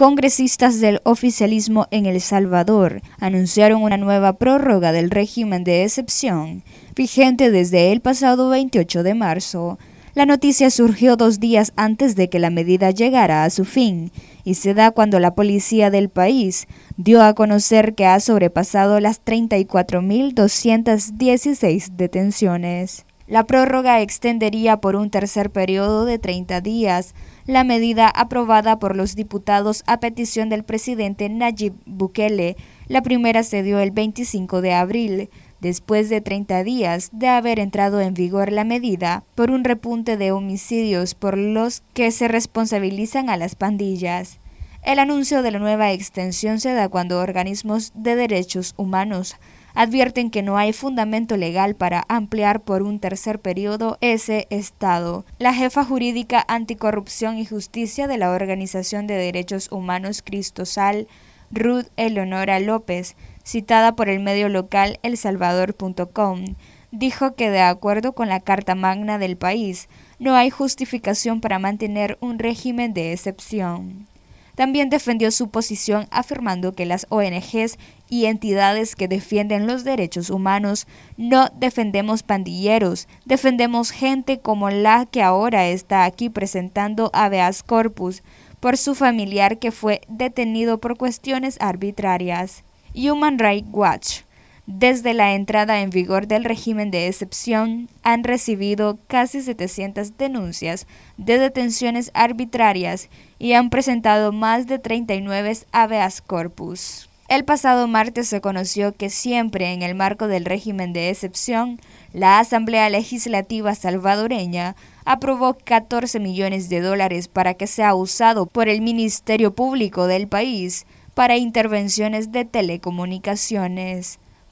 congresistas del oficialismo en El Salvador anunciaron una nueva prórroga del régimen de excepción, vigente desde el pasado 28 de marzo. La noticia surgió dos días antes de que la medida llegara a su fin y se da cuando la policía del país dio a conocer que ha sobrepasado las 34.216 detenciones. La prórroga extendería por un tercer periodo de 30 días la medida aprobada por los diputados a petición del presidente Nayib Bukele. La primera se dio el 25 de abril, después de 30 días de haber entrado en vigor la medida por un repunte de homicidios por los que se responsabilizan a las pandillas. El anuncio de la nueva extensión se da cuando organismos de derechos humanos advierten que no hay fundamento legal para ampliar por un tercer periodo ese estado. La jefa jurídica anticorrupción y justicia de la Organización de Derechos Humanos Cristosal, Ruth Eleonora López, citada por el medio local elsalvador.com, dijo que de acuerdo con la Carta Magna del país, no hay justificación para mantener un régimen de excepción. También defendió su posición afirmando que las ONGs y entidades que defienden los derechos humanos no defendemos pandilleros, defendemos gente como la que ahora está aquí presentando habeas corpus por su familiar que fue detenido por cuestiones arbitrarias. Human Rights Watch desde la entrada en vigor del régimen de excepción, han recibido casi 700 denuncias de detenciones arbitrarias y han presentado más de 39 habeas corpus. El pasado martes se conoció que siempre en el marco del régimen de excepción, la Asamblea Legislativa salvadoreña aprobó 14 millones de dólares para que sea usado por el Ministerio Público del país para intervenciones de telecomunicaciones.